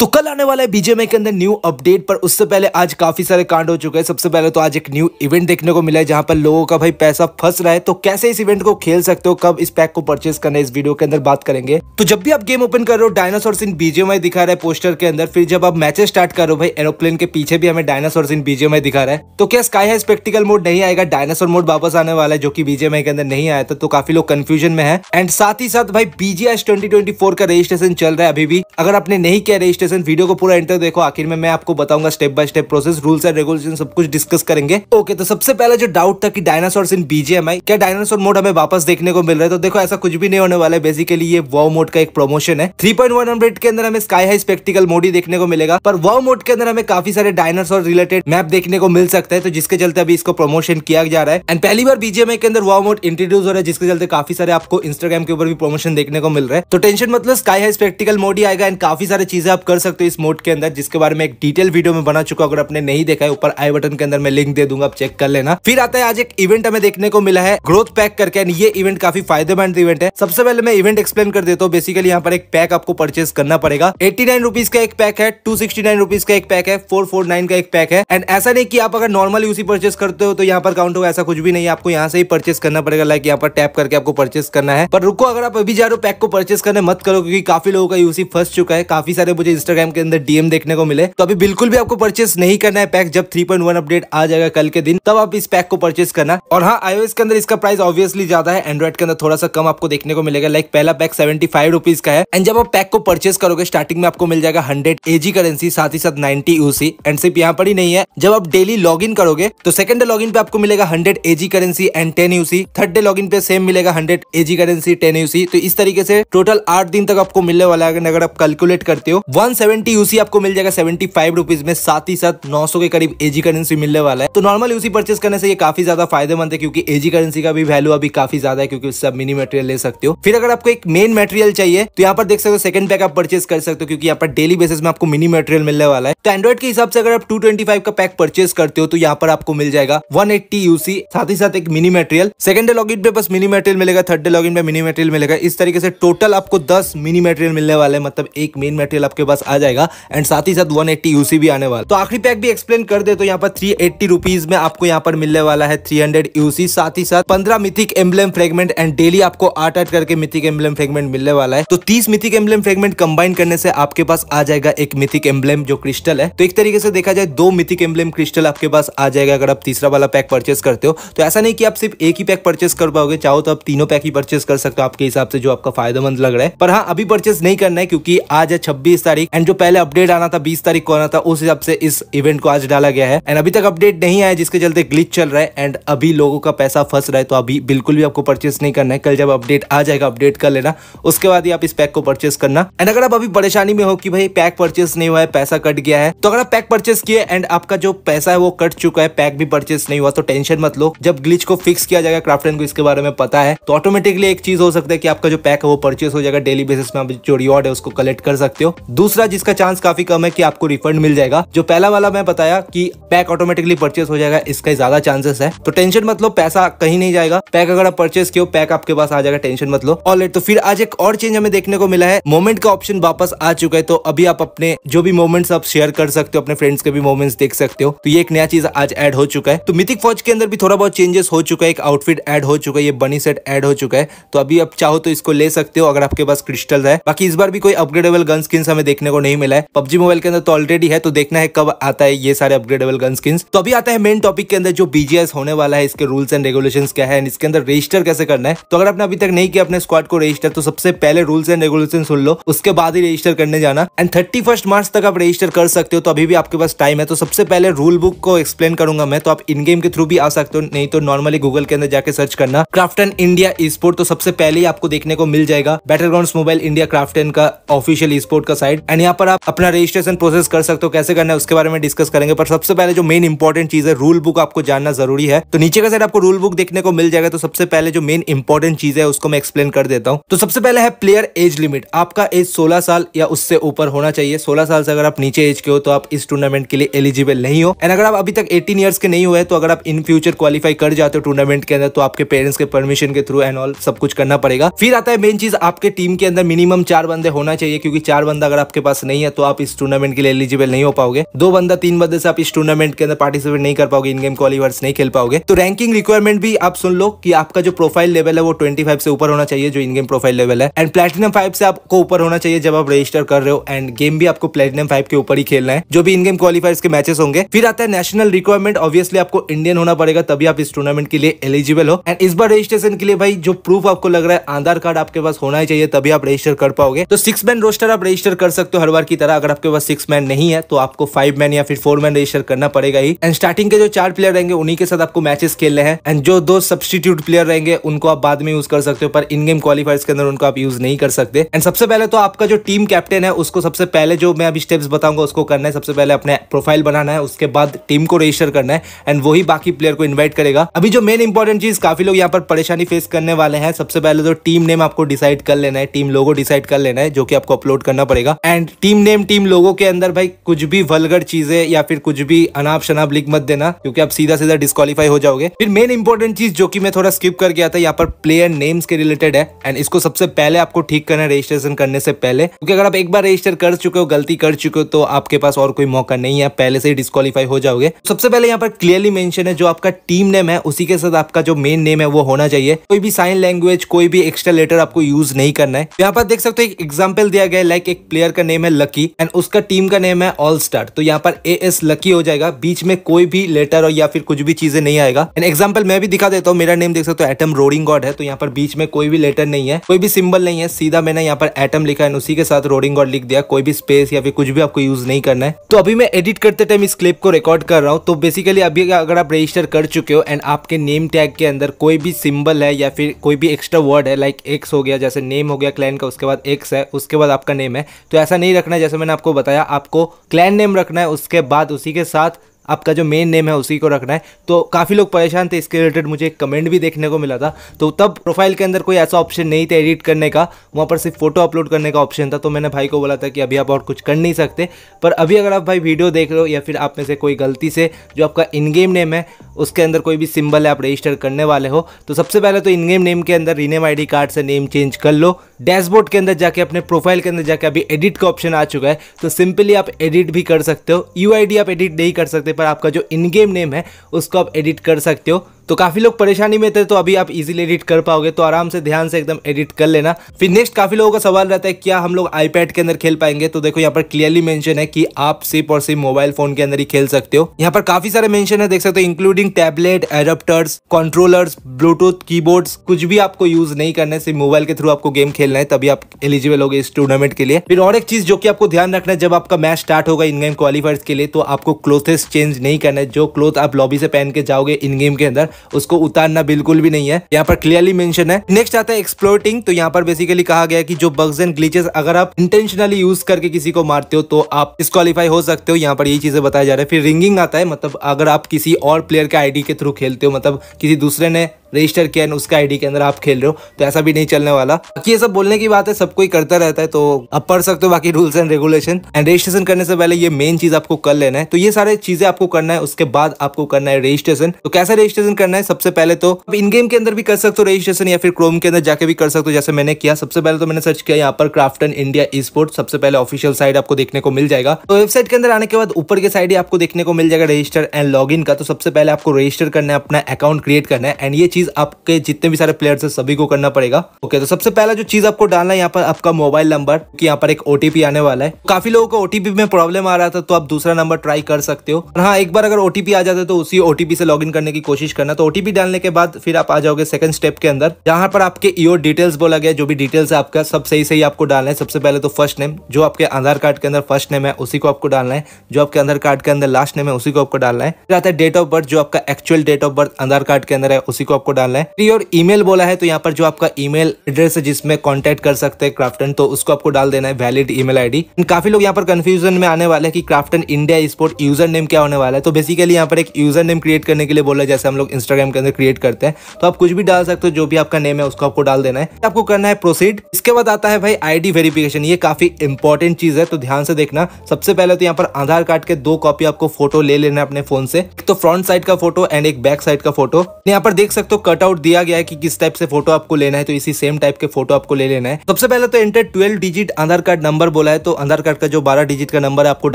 तो कल आने वाला है बीजेमआई के अंदर न्यू अपडेट पर उससे पहले आज काफी सारे कांड हो चुके हैं सबसे पहले तो आज एक न्यू इवेंट देखने को मिला है जहां पर लोगों का भाई पैसा फंस रहा है तो कैसे इस इवेंट को खेल सकते हो कब इस पैक को परचेस करना है इस वीडियो के अंदर बात करेंगे तो जब भी आप गेम ओपन कर रहे हो डायनासोर इन बीजेमआई दिखा रहे पोस्टर के अंदर फिर जब आप मैचेस स्टार्ट करो भाई एरोप्लेन के पीछे भी हमें डायनासोर इन बीजेमआई दिखा रहा है तो क्या स्काई है स्पेक्टिकल मोड नहीं आएगा डायनासोर मोड वापस आने वाला है जो की बीजेमआई के अंदर नहीं आया था तो काफी लोग कंफ्यूजन में है एंड साथ ही साथ भाई बीजीएस ट्वेंटी का रजिस्ट्रेशन चल रहा है अभी भी अगर आपने नहीं किया रजिस्ट्रेशन एजुकेशन वीडियो को पूरा एंटर देखो आखिर में मैं आपको बताऊंगा step by step process rules and regulation सब कुछ डिस्कस करेंगे ओके तो सबसे पहले जो डाउट था कि डायनासोर इन बीजेएमआई क्या डायनासोर मोड हमें वापस देखने को मिल रहा है तो देखो ऐसा कुछ भी नहीं होने वाला है बेसिकली ये वो मोड का एक प्रमोशन है थ्री पॉइंट के अंदर हमें स्काई हाई स्पेक्टिकल मोड ही देखने को मिलेगा पर वो मोड के अंदर हमें काफी सारे डायनासोर रिलेटेड मैप देखने को मिल सकता है तो जिसके चलते अभी इसको प्रमोशन किया जा रहा है एंड पहली बार बीजेएमआई के अंदर वो मोड इंट्रोड्यूस हो रहा है जिसके चलते काफी सारे आपको इंस्टाग्राम के ऊपर भी प्रमोशन देखने को मिल रहा है तो टेंशन मतलब स्काई हाई स्पेक्टिकल मोड ही आएगा एंड काफी सारे चीजें आप कर सकते हो इस मोड के अंदर जिसके बारे में एक डिटेल वीडियो में बना चुका अगर आपने नहीं देखा है ऊपर आई बटन के अंदर मैं लिंक दे दूंगा चेक कर लेना फिर आता है आज एक इवेंट हमें देखने को मिला है ग्रोथ पैक करके ये इवेंट काफी फायदेमंद इवेंट है सबसे पहले मैं इवेंट एक्सप्लेन कर देता हूँ बेसिकली यहाँ पर एक पैक आपको परचेस करना पड़ेगा एट्टी नाइन रुपीज का एक पैक है टू सिक्सटी नाइन रुपीज का एक पैक है फोर फोर नाइन का एक पैक है एंड ऐसा नहीं की आप अगर नॉर्मल यूसी परचेस करते हो तो यहाँ पर काउंट हो ऐसा कुछ भी नहीं आपको यहाँ से ही परचेस करना पड़ेगा लाइक यहाँ पर टैप करके आपको परचेस करना है पर रुको अगर आप अभी जा रहे हो पैक को परचेस करने मत करो क्योंकि काफी लोगों का यूसी फंस चुका है काफी सारे मुझे इंस्टा इंस्टाग्राम के अंदर डीएम देखने को मिले तो अभी बिल्कुल भी आपको परचेस नहीं करना है पैक जब थ्री अपडेट आ जाएगा कल के दिन तब आप इस पैक को परचेस करना और हाँ आईओएस के अंदर इसका प्राइस ऑब्वियसली ज्यादा है एंड्रॉइड के अंदर थोड़ा सा कम आपको देखने को मिलेगा लाइक पहला पैक सेवेंटी फाइव रुपीज का है एंड जब आप पैक को परचेस करोगे स्टार्टिंग में आपको मिल जाएगा हंड्रेड एजी करेंसी साथ ही साथ नाइनटी यूसी एंड सिर्फ यहाँ पर ही नहीं है जब आप डेली लॉग करोगे तो सेकंड डे लॉग पे आपको मिलेगा hundred AG currency and ten UC third day log पे सेम मिलेगा hundred AG currency ten UC तो इस तरीके से टोटल आठ दिन तक आपको मिलने वाला है अगर आप कैलकुलेट करते हो वन सेवेंटी यूसी आपको मिल जाएगा सेवेंटी फाइव रुपीज में साथ ही साथ नौ सौ के करीब एजी करेंसी मिलने वाला है तो नॉर्मल यूसी परचेस करने से ये काफी ज्यादा फायदेमंद है क्योंकि एजी करेंसी का भी वैल्यू अभी काफी ज्यादा है क्योंकि सब मिनी मटेरियल ले सकते हो फिर अगर आपको एक मेन मटेरियल चाहिए तो यहाँ पर देख सकते हो सेकंड पैक आप परचेस कर सकते हो क्योंकि यहाँ पर डेली बेसिस में आपको मिनी मटेरियल मिलने वाला है तो एंड्रॉइड के हिसाब से अगर आप टू का पैक परचेस करते हो तो यहाँ पर आपको मिल जाएगा वन यूसी साथ ही साथ एक mini material second day in पे बस मिनी मेटेरियल मिलेगा थर्ड डे इन पे मिनी मेटेरियल मिलेगा इस तरीके से टोटल आपको दस मिनी मेटेरियल मिलने वाले मतलब एक मेन मेटेरियल आपके पास पास आ जाएगा एंड साथ ही साथ वन एट्टी यूसी भी आने वाला तो आखिरी पैक भी एक्सप्लेन कर दे तो यहाँ पर थ्री एट्टी रुपीज में आपको यहाँ पर मिलने वाला है थ्री हंड्रेड यूसी साथ ही साथ पंद्रह mythic emblem fragment and daily आपको आठ आठ करके मिथिक एम्बलेम फ्रेगमेंट मिलने वाला है तो तीस मिथिक एम्बलेम फ्रेगमेंट कंबाइन करने से आपके पास आ जाएगा एक मिथिक एम्बलेम जो क्रिस्टल है तो एक तरीके से देखा जाए दो मिथिक एम्बलेम क्रिस्टल आपके पास आ जाएगा अगर आप तीसरा वाला पैक परचेस करते हो तो ऐसा नहीं की आप सिर्फ एक ही पैक परचेस कर पाओगे चाहो तो आप तीनों पैक ही परचेस कर सकते हो आपके हिसाब से जो आपका फायदेमंद लग रहा है पर हाँ अभी परचेस नहीं करना है क्योंकि आज है छब्बीस तारीख एंड जो पहले अपडेट आना था बीस तारीख को आना था उस हिसाब से इस इवेंट को आज डाला गया है एंड अभी तक अपडेट नहीं आया जिसके चलते ग्लिच चल रहा है एंड अभी लोगों का पैसा फंस रहा है तो अभी बिल्कुल भी आपको परचेस नहीं करना है कल जब अपडेट आ जाएगा अपडेट कर लेना उसके बाद ही आप इस पैक को परचेस करना एंड अगर आप अभी परेशानी में हो कि भाई पैक परचेस नहीं हुआ है पैसा कट गया है तो अगर आप पैक परचेस किए एंड आपका जो पैसा है वो कट चुका है पैक भी परचेस नहीं हुआ तो टेंशन मत लो जब ग्लिच को फिक्स किया जाएगा क्राफ्ट को इसके बारे में पता है तो ऑटोमेटिकली एक चीज हो सकता है कि आपका जो पैक है वो परचेस हो जाएगा डेली बेसिस में आप जो रिवॉर्ड है उसको कलेक्ट कर सकते हो दूसरा दूसरा जिसका चांस काफी कम है कि आपको रिफंड मिल जाएगा जो पहला वाला मैं बताया कि पैक ऑटोमेटिकली परचेस हो जाएगा इसका ज्यादा चांसेस है तो टेंशन मतलब पैसा कहीं नहीं जाएगा पैक अगर आप परचेस किया पैक आपके पास आ जाएगा टेंशन मतलब ऑल तो फिर आज एक और चेंज हमें देखने को मिला है मोमेंट का ऑप्शन वापस आ चुका है तो अभी आप अपने जो भी मोमेंट्स आप शेयर कर सकते हो अपने फ्रेंड्स के भी मोमेंट्स देख सकते हो तो ये एक नया चीज आज एड हो चुका है तो मिथिक फौज के अंदर भी थोड़ा बहुत चेंजेस हो चुका है एक आउटफिट एड हो चुका है ये बनी सेट एड हो चुका है तो अभी आप चाहो तो इसको ले सकते हो अगर आपके पास क्रिस्टल है बाकी इस बार भी कोई अपग्रेडेबल गन स्किन हमें देखने देखने को नहीं मिला है पब्जी मोबाइल के अंदर तो ऑलरेडी है तो देखना है कब आता है ये सारे अपग्रेडेबल गन स्किन तो अभी आता है मेन टॉपिक के अंदर जो बीजीएस होने वाला है इसके रूल्स एंड रेगुलेशन क्या है इसके अंदर रजिस्टर कैसे करना है तो अगर आपने अभी तक नहीं किया अपने स्क्वाड को रजिस्टर तो सबसे पहले रूल्स एंड रेगुलेशन सुन लो उसके बाद ही रजिस्टर करने जाना एंड थर्टी मार्च तक आप रजिस्टर कर सकते हो तो अभी भी आपके पास टाइम है तो सबसे पहले रूल बुक को एक्सप्लेन करूंगा मैं तो आप इन गेम के थ्रू भी आ सकते हो नहीं तो नॉर्मली गूगल के अंदर जाके सर्च करना क्राफ्ट क्राफ्टन इंडिया स्पोर्ट तो सबसे पहले ही आपको देखने को मिल जाएगा battle ground mobile India craft Krafton का ऑफिशियल स्पोर्ट का साइड एंड एंड यहाँ पर आप अपना रजिस्ट्रेशन प्रोसेस कर सकते हो कैसे करना है उसके बारे में डिस्कस करेंगे पर सबसे पहले जो मेन इंपॉर्टेंट चीज है रूल बुक आपको जानना जरूरी है तो नीचे का साइड आपको रूल बुक देखने को मिल जाएगा तो सबसे पहले जो मेन इंपॉर्टेंट चीज है उसको मैं एक्सप्लेन कर देता हूँ तो सबसे पहले है प्लेयर एज लिमिट आपका एज सोलह साल या उससे ऊपर होना चाहिए सोलह साल से अगर आप नीचे एज के हो तो आप इस टूर्नामेंट के लिए एलिजिबल नहीं हो एंड अगर आप अभी तक एटीन ईयर्स के नहीं हुए तो अगर आप इन फ्यूचर क्वालिफाई कर जाते हो टूर्नामेंट के अंदर तो आपके पेरेंट्स के परमिशन के थ्रू एंड ऑल सब कुछ करना पड़ेगा फिर आता है मेन चीज आपके टीम के अंदर मिनिमम चार बंदे होना चाहिए क्योंकि चार बंदा अगर आपके पास पास नहीं है तो आप इस टूर्नामेंट के लिए एलिजिबल नहीं हो पाओगे दो बंदा तीन बंदे से आप इस टूर्नामेंट के अंदर पार्टिसिपेट नहीं कर पाओगे इन गेम क्वालिफायर्स नहीं खेल पाओगे तो रैंकिंग रिक्वायरमेंट भी आप सुन लो कि आपका जो प्रोफाइल लेवल है वो ट्वेंटी से ऊपर होना चाहिए जो इन गेम प्रोफाइल लेवल है एंड प्लेटिनम फाइव से आपको ऊपर होना चाहिए जब आप रजिस्टर कर रहे हो एंड गेम भी आपको प्लेटिनम फाइव के ऊपर ही खेलना है जो भी इन गेम क्वालिफायर्स के मैचेस होंगे फिर आता है नेशनल रिक्वायरमेंट ऑब्वियसली आपको इंडियन होना पड़ेगा तभी आप इस टूर्नामेंट के लिए एलिजिबल हो एंड इस बार रजिस्ट्रेशन के लिए भाई जो प्रूफ आपको लग रहा है आधार कार्ड आपके पास होना ही चाहिए तभी आप रजिस्टर कर पाओगे तो सिक्स मैन रोस्टर आप रजिस्टर कर सकते हो हर बार की तरह अगर आपके पास सिक्स मैन नहीं है तो आपको फाइव मैन या फिर फोर मैन रजिस्टर करना पड़ेगा ही एंड स्टार्टिंग के जो चार प्लेयर रहेंगे उन्हीं के साथ आपको मैचेस खेलने हैं एंड जो दो सब्सटीट्यूट प्लेयर रहेंगे उनको आप बाद में यूज कर सकते हो पर इन गेम क्वालिफायर्स के अंदर उनको आप यूज नहीं कर सकते एंड सबसे पहले तो आपका जो टीम कैप्टन है उसको सबसे पहले जो मैं अभी स्टेप्स बताऊंगा उसको करना है सबसे पहले अपने प्रोफाइल बनाना है उसके बाद टीम को रजिस्टर करना है एंड वही बाकी प्लेयर को इन्वाइट करेगा अभी जो मेन इंपॉर्टेंट चीज काफी लोग यहाँ पर परेशानी फेस करने वाले हैं सबसे पहले तो टीम नेम आपको डिसाइड कर लेना है टीम लोगो डिसाइड कर लेना है जो कि आपको अपलोड करना पड़ेगा एंड टीम नेम टीम लोगों के अंदर भाई कुछ भी वलगड़ चीजें या फिर कुछ भी अनाप शनाप लिख मत देना क्योंकि आप सीधा सीधा डिस्कालीफाई हो जाओगे फिर मेन इंपॉर्टेंट चीज जो कि मैं थोड़ा स्किप कर गया था यहाँ पर प्लेयर नेम्स के रिलेटेड है एंड इसको सबसे पहले आपको ठीक करना है रजिस्ट्रेशन करने से पहले क्योंकि अगर आप एक बार रजिस्टर कर चुके हो गलती कर चुके हो तो आपके पास और कोई मौका नहीं है पहले से ही डिस्कालीफाई हो जाओगे सबसे पहले यहाँ पर क्लियरली मैंशन है जो आपका टीम नेम है उसी के साथ आपका जो मेन नेम है वो होना चाहिए कोई भी साइन लैंग्वेज कोई भी एक्स्ट्रा लेटर आपको यूज नहीं करना है यहाँ पर देख सकते हो एक एग्जाम्पल दिया गया लाइक एक प्लेयर का नेम है लकी एंड उसका टीम का नेम है ऑल स्टार तो यहाँ पर ए एस लकी हो जाएगा बीच में कोई भी लेटर और या फिर कुछ भी चीजें नहीं आएगा एंड एग्जाम्पल मैं भी दिखा देता हूँ मेरा नेम देख सकते हो एटम रोडिंग गॉड है तो यहाँ पर बीच में कोई भी लेटर नहीं है कोई भी सिंबल नहीं है सीधा मैंने यहाँ पर एटम लिखा है उसी के साथ रोडिंग गॉड लिख दिया कोई भी स्पेस या फिर कुछ भी आपको यूज नहीं करना है तो अभी मैं एडिट करते टाइम इस क्लिप को रिकॉर्ड कर रहा हूँ तो बेसिकली अभी अगर आप रजिस्टर कर चुके हो एंड आपके नेम टैग के अंदर कोई भी सिंबल है या फिर कोई भी एक्स्ट्रा वर्ड है लाइक एक्स हो गया जैसे नेम हो गया क्लाइंट का उसके बाद एक्स है उसके बाद आपका नेम है तो ऐसा नहीं रखना है जैसे मैंने आपको बताया आपको क्लैन नेम रखना है उसके बाद उसी के साथ आपका जो मेन नेम है उसी को रखना है तो काफ़ी लोग परेशान थे इसके रिलेटेड मुझे एक कमेंट भी देखने को मिला था तो तब प्रोफाइल के अंदर कोई ऐसा ऑप्शन नहीं था एडिट करने का वहाँ पर सिर्फ फोटो अपलोड करने का ऑप्शन था तो मैंने भाई को बोला था कि अभी आप और कुछ कर नहीं सकते पर अभी अगर आप भाई वीडियो देख रहे हो या फिर आप में से कोई गलती से जो आपका इन गेम नेम है उसके अंदर कोई भी सिंबल है आप रजिस्टर करने वाले हो तो सबसे पहले तो इन गेम नेम के अंदर रीनेम आई कार्ड से नेम चेंज कर लो डैशबोर्ड के अंदर जाके अपने प्रोफाइल के अंदर जाके अभी एडिट का ऑप्शन आ चुका है तो सिंपली आप एडिट भी कर सकते हो यू आप एडिट नहीं कर सकते सकते पर आपका जो इन गेम नेम है उसको आप एडिट कर सकते हो तो काफ़ी लोग परेशानी में थे तो अभी आप इजिली एडिट कर पाओगे तो आराम से ध्यान से एकदम एडिट कर लेना फिर नेक्स्ट काफ़ी लोगों का सवाल रहता है क्या हम लोग आईपैड के अंदर खेल पाएंगे तो देखो यहाँ पर क्लियरली मेंशन है कि आप सिर्फ और सिर्फ मोबाइल फोन के अंदर ही खेल सकते हो यहाँ पर काफी सारे मेंशन है देख सकते हो including tablet adapters controllers Bluetooth keyboards कुछ भी आपको यूज नहीं करना है सिर्फ मोबाइल के थ्रू आपको गेम खेलना है तभी आप एलिजिबल हो इस टूर्नामेंट के लिए फिर और एक चीज जो कि आपको ध्यान रखना है जब आपका मैच स्टार्ट होगा इन गेम क्वालिफायर्स के लिए तो आपको क्लोथेस चेंज नहीं करना है जो क्लोथ आप लॉबी से पहन के जाओगे इन गेम के अंदर उसको उतारना बिल्कुल भी नहीं है यहाँ पर क्लियरली मेंशन है नेक्स्ट आता है एक्सप्लोरिंग तो यहाँ पर बेसिकली कहा गया कि जो बग्स एंड ग्लीचेस अगर आप इंटेंशनली यूज करके किसी को मारते हो तो आप डिस्कालीफाई हो सकते हो यहाँ पर यही चीजें बताया जा रहा है फिर रिंगिंग आता है मतलब अगर आप किसी और प्लेयर के आईडी के थ्रू खेलते हो मतलब किसी दूसरे ने रजिस्टर किया है उसका आईडी के अंदर आप खेल रहे हो तो ऐसा भी नहीं चलने वाला बाकी ये सब बोलने की बात है सब कोई करता रहता है तो आप पढ़ सकते हो बाकी rules and regulation and registration करने से पहले ये मेन चीज आपको कर लेना है तो ये सारे चीजें आपको करना है उसके बाद आपको करना है रजिस्ट्रेशन तो कैसा रजिस्ट्रेशन करना है सबसे पहले तो आप इन गेम के अंदर भी कर सकते हो रजिस्ट्रेशन या फिर क्रोम के अंदर जाके भी कर सकते हो जैसे मैंने किया सबसे पहले तो मैंने सर्च किया यहाँ पर Krafton India esport सबसे पहले ऑफिशियल साइड आपको देखने को मिल जाएगा तो वेबसाइट के अंदर आने के बाद ऊपर के साइड ही आपको देखने को मिल जाएगा रजिस्टर एंड लॉग का तो सबसे पहले आपको रजिस्टर करना है अपना अकाउंट क्रिएट करना है एंड ये चीज चीज आपके जितने भी सारे प्लेयर्स है सभी को करना पड़ेगा ओके तो सबसे पहला जो चीज आपको डालना है यहाँ पर आपका मोबाइल नंबर की यहाँ पर एक ओटीपी आने वाला है काफी लोगों को ओटीपी में प्रॉब्लम आ रहा था तो आप दूसरा नंबर ट्राई कर सकते हो हाँ एक बार अगर ओटीपी आ जाता है तो उसी ओटीपी से लॉग करने की कोशिश करना तो ओटीपी डालने के बाद फिर आप आ जाओगे सेकंड स्टेप के अंदर जहां पर आपके ईओ e डिटेल्स बोला गया जो भी डिटेल्स है आपका सब सही सही आपको डालना है सबसे पहले तो फर्स्ट नेम जो आपके आधार कार्ड के अंदर फर्स्ट नेम है उसी को आपको डालना है जो आपके आधार कार्ड के अंदर लास्ट नेम है उसी को आपको डालना है डेट ऑफ बर्थ जो आपका actual date of birth Aadhaar card के अंदर है उसी को आपको आपको डालना है प्री और ईमेल बोला है तो यहाँ पर जो आपका ईमेल एड्रेस है जिसमें कॉन्टेक्ट कर सकते हैं क्राफ्टन तो उसको आपको डाल देना है वैलिड ईमेल आईडी काफी लोग यहाँ पर कंफ्यूजन में आने वाले की Krafton India sport user name क्या होने वाला है तो बेसिकली यहाँ पर एक यूजर नेम क्रिएट करने के लिए बोला जैसे हम लोग इंस्टाग्राम के अंदर क्रिएट करते हैं तो आप कुछ भी डाल सकते हो जो भी आपका नेम है उसको आपको डाल देना है आपको करना है प्रोसीड इसके बाद आता है भाई आईडी वेरिफिकेशन ये काफी इंपॉर्टेंट चीज है तो ध्यान से देखना सबसे पहले तो यहाँ पर आधार कार्ड के दो कॉपी आपको फोटो ले लेना अपने फोन से तो फ्रंट साइड का फोटो एंड एक बैक साइड का फोटो यहाँ पर देख सकते हो कटआउट दिया गया है कि किस टाइप से फोटो आपको लेना है तो इसी सेम टाइप के फोटो आपको ले लेना है सबसे पहले तो enter twelve digit Aadhaar card number बोला है तो आधार कार्ड का जो बारह डिजिट का नंबर है आपको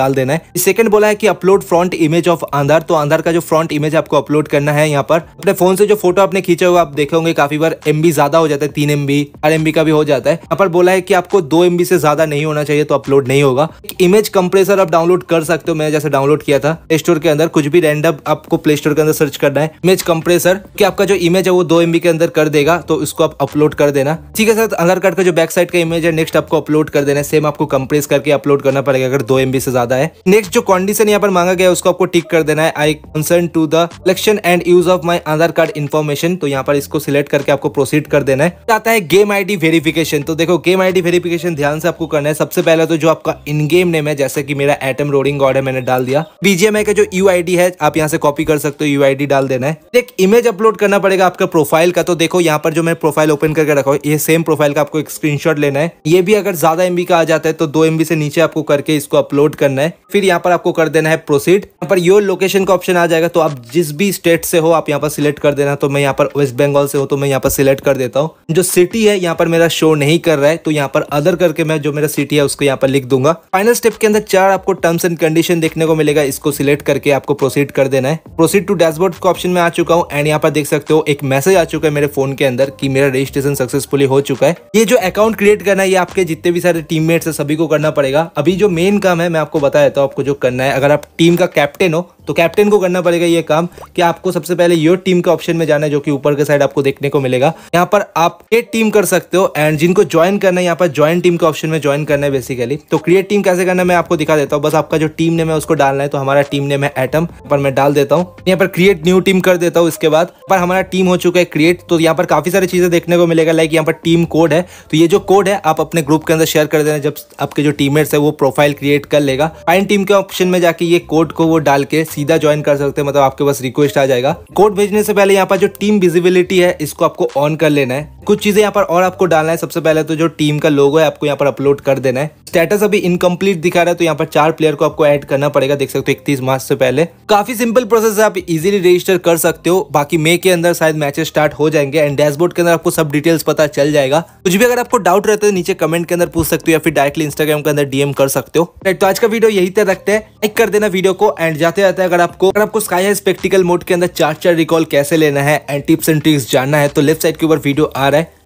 डाल देना है सेकंड बोला है कि upload front image of Aadhaar तो आधार का जो फ्रंट इमेज आपको अपलोड करना है यहाँ पर अपने फोन से जो फोटो आपने खींचा हुआ आप देखे होंगे काफी बार एमबी ज्यादा हो जाता है तीन एमबी चार एमबी का भी हो जाता है यहाँ पर बोला है कि आपको दो एमबी से ज्यादा नहीं होना चाहिए तो अपलोड नहीं होगा इमेज कंप्रेसर आप डाउनलोड कर सकते हो मैंने जैसे डाउनलोड किया था प्ले स्टोर के अंदर कुछ भी रैंडम आपको प्ले स्टोर के अंदर सर्च करना है इमेज कंप्रेसर कि आपका जो इमेज है वो दो एमबी के अंदर कर देगा तो उसको आप अपलोड कर देना ठीक है सर आधार तो कार्ड का जो बैक साइड का इमेज है नेक्स्ट आपको अपलोड कर देना सेम आपको कंप्रेस करके अपलोड करना पड़ेगा अगर दो एमबी से ज्यादा है नेक्स्ट जो कंडीशन यहाँ पर मांगा गया है उसको आपको टिक कर देना है I concern to the collection and use of my Aadhaar card information तो यहाँ पर इसको सिलेक्ट करके आपको प्रोसीड कर देना है आता है गेम आई वेरिफिकेशन तो देखो गेम आई वेरिफिकेशन ध्यान से आपको करना है सबसे पहले तो जो आपका इन गेम नेम है जैसे की मेरा एटम रोडिंग गॉड है मैंने डाल दिया बीजेम का जो यू है आप यहाँ से कॉपी कर सकते हो यू डाल देना है एक इमेज अपलोड करना पड़ेगा रहेगा आपका प्रोफाइल का तो देखो यहाँ पर जो मैं प्रोफाइल ओपन करके रखा हूँ ये सेम प्रोफाइल का आपको एक स्क्रीनशॉट लेना है ये भी अगर ज्यादा एमबी का आ जाता है तो दो एमबी से नीचे आपको करके इसको अपलोड करना है फिर यहाँ पर आपको कर देना है प्रोसीड यहाँ पर योर लोकेशन का ऑप्शन आ जाएगा तो आप जिस भी स्टेट से हो आप यहाँ पर सिलेक्ट कर देना तो मैं यहाँ पर वेस्ट बंगाल से हो तो मैं यहाँ पर सिलेक्ट कर देता हूँ जो सिटी है यहाँ पर मेरा शो नहीं कर रहा है तो यहाँ पर अदर करके मैं जो मेरा सिटी है उसको यहाँ पर लिख दूंगा फाइनल स्टेप के अंदर चार आपको टर्म्स एंड कंडीशन देखने को मिलेगा इसको सिलेक्ट करके आपको प्रोसीड कर देना है प्रोसीड टू डैशबोर्ड का ऑप्शन में आ चुका हूँ एंड यहाँ पर देख सकते हो एक मैसेज आ चुका है मेरे फोन के अंदर कि मेरा रजिस्ट्रेशन सक्सेसफुली हो चुका है ये जो अकाउंट क्रिएट करना है ये आपके जितने भी सारे टीममेट्स है सभी को करना पड़ेगा अभी जो मेन काम है मैं आपको बता देता हूँ आपको जो करना है अगर आप टीम का कैप्टन हो तो कैप्टन को करना पड़ेगा ये काम कि आपको सबसे पहले योर टीम के ऑप्शन में जाना है जो कि ऊपर के साइड आपको देखने को मिलेगा यहाँ पर आप क्रिएट टीम कर सकते हो एंड जिनको ज्वाइन करना है यहाँ पर ज्वाइन टीम के ऑप्शन में ज्वाइन करना है बेसिकली तो क्रिएट टीम कैसे करना है मैं आपको दिखा देता हूँ बस आपका जो टीम नेम है उसको डालना है तो हमारा टीम नेम है एटम पर मैं डाल देता हूँ यहाँ पर क्रिएट न्यू टीम कर देता हूँ इसके बाद पर हमारा टीम हो चुका है क्रिएट तो यहाँ पर काफी सारी चीजें देखने को मिलेगा लाइक यहाँ पर टीम कोड है तो ये जो कोड है आप अपने ग्रुप के अंदर शेयर कर देना जब आपके जो टीममेट्स है वो प्रोफाइल क्रिएट कर लेगा फाइन टीम के ऑप्शन में जाके ये कोड को वो डाल के सीधा ज्वाइन कर सकते हैं मतलब आपके पास रिक्वेस्ट आ जाएगा कोड भेजने से पहले यहाँ पर जो टीम विजिबिलिटी है इसको आपको ऑन कर लेना है कुछ चीजें यहाँ पर और आपको डालना है सबसे पहले तो जो टीम का लोगो है आपको यहाँ पर अपलोड कर देना है स्टेटस अभी इनकम्प्लीट दिखा रहा है तो यहाँ पर चार प्लेयर को आपको ऐड करना पड़ेगा देख सकते हो इकतीस मार्च से पहले काफी सिंपल प्रोसेस है आप इजीली रजिस्टर कर सकते हो बाकी मे के अंदर शायद मैचेस स्टार्ट हो जाएंगे एंड डैशबोर्ड के अंदर आपको सब डिटेल्स पता चल जाएगा कुछ भी अगर आपको डाउट रहता है तो नीचे कमेंट के अंदर पूछ सकते हो या फिर डायरेक्टली इंस्टाग्राम के अंदर डीएम कर सकते हो तो आज का वीडियो यही तक रखते हैं लाइक कर देना वीडियो को एंड जाते जाते है अगर आपको अगर आपको स्काई हाई स्पेक्टिकल मोड के अंदर चार चार रिकॉल कैसे लेना है एंड टिप्स एंड ट्रिक्स जानना है तो लेफ्ट साइड के ऊपर वीडियो आ रहा है